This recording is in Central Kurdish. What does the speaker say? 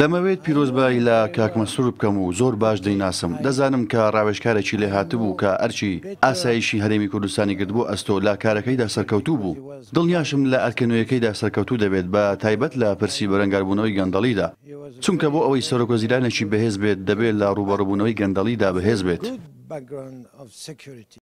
دەمەوێت پیرۆزبایی لە کاکمەسوور بکەم و زۆر باش دەیناسم دەزانم کە ڕاوێشکارێکی لێ هاتبوو کە ئەرچی ئاسایشی هەرێمی کوردستانی گرتبوو ئەستۆ لا کارەکەیدا سەرکەوتوو بوو دڵنیاشم لە ئەرکەنوەکەیدا سەرکەوتوو دەبێت بە تایبەت لە پرسی بەرەنگاربوونەوەی گەندەڵیدا چونکە بۆ ئەوەی سەرۆکۆزیرانێکی بەهێز بێت دەبێت لە ڕوبەڕبوونەوەی گەندەڵیدا بەهێز بێت.